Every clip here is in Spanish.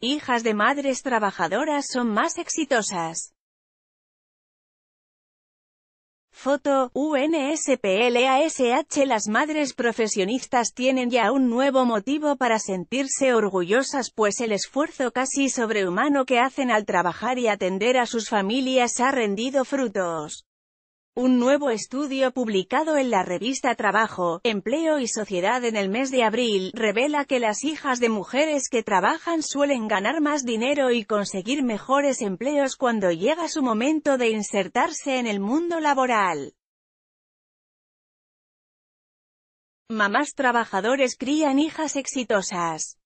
hijas de madres trabajadoras son más exitosas. Foto, UNSPLASH Las madres profesionistas tienen ya un nuevo motivo para sentirse orgullosas pues el esfuerzo casi sobrehumano que hacen al trabajar y atender a sus familias ha rendido frutos. Un nuevo estudio publicado en la revista Trabajo, Empleo y Sociedad en el mes de abril, revela que las hijas de mujeres que trabajan suelen ganar más dinero y conseguir mejores empleos cuando llega su momento de insertarse en el mundo laboral. Mamás trabajadores crían hijas exitosas.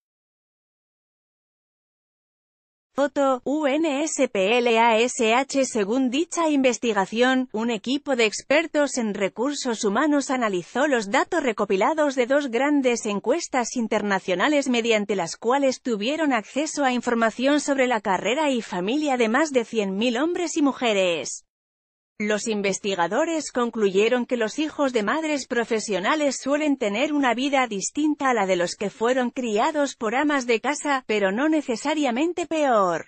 UNSPLASH Según dicha investigación, un equipo de expertos en recursos humanos analizó los datos recopilados de dos grandes encuestas internacionales mediante las cuales tuvieron acceso a información sobre la carrera y familia de más de 100.000 hombres y mujeres. Los investigadores concluyeron que los hijos de madres profesionales suelen tener una vida distinta a la de los que fueron criados por amas de casa, pero no necesariamente peor.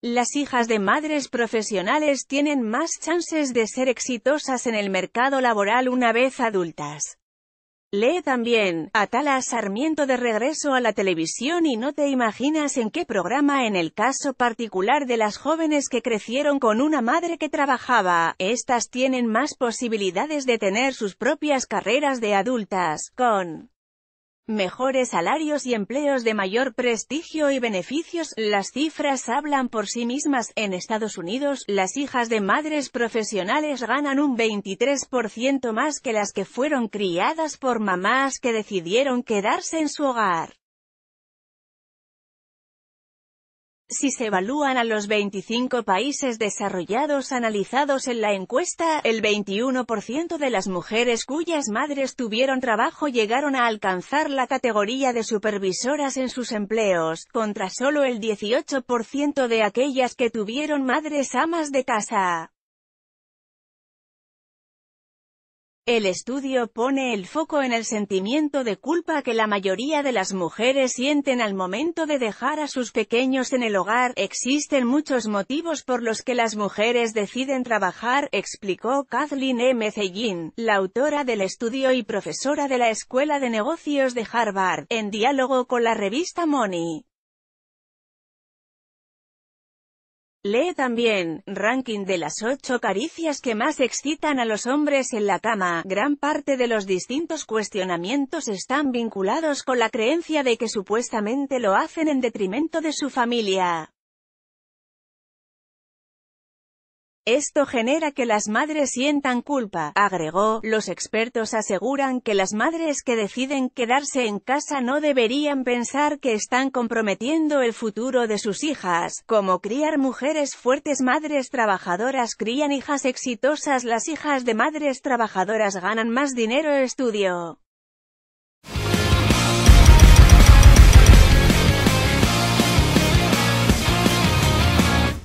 Las hijas de madres profesionales tienen más chances de ser exitosas en el mercado laboral una vez adultas. Lee también, Atala Sarmiento de regreso a la televisión y no te imaginas en qué programa en el caso particular de las jóvenes que crecieron con una madre que trabajaba, estas tienen más posibilidades de tener sus propias carreras de adultas, con mejores salarios y empleos de mayor prestigio y beneficios, las cifras hablan por sí mismas. En Estados Unidos, las hijas de madres profesionales ganan un 23% más que las que fueron criadas por mamás que decidieron quedarse en su hogar. Si se evalúan a los 25 países desarrollados analizados en la encuesta, el 21% de las mujeres cuyas madres tuvieron trabajo llegaron a alcanzar la categoría de supervisoras en sus empleos, contra solo el 18% de aquellas que tuvieron madres amas de casa. El estudio pone el foco en el sentimiento de culpa que la mayoría de las mujeres sienten al momento de dejar a sus pequeños en el hogar. Existen muchos motivos por los que las mujeres deciden trabajar, explicó Kathleen M. Zeyin, la autora del estudio y profesora de la Escuela de Negocios de Harvard, en diálogo con la revista Money. Lee también, ranking de las ocho caricias que más excitan a los hombres en la cama. Gran parte de los distintos cuestionamientos están vinculados con la creencia de que supuestamente lo hacen en detrimento de su familia. Esto genera que las madres sientan culpa, agregó. Los expertos aseguran que las madres que deciden quedarse en casa no deberían pensar que están comprometiendo el futuro de sus hijas, como criar mujeres fuertes madres trabajadoras crían hijas exitosas las hijas de madres trabajadoras ganan más dinero estudio.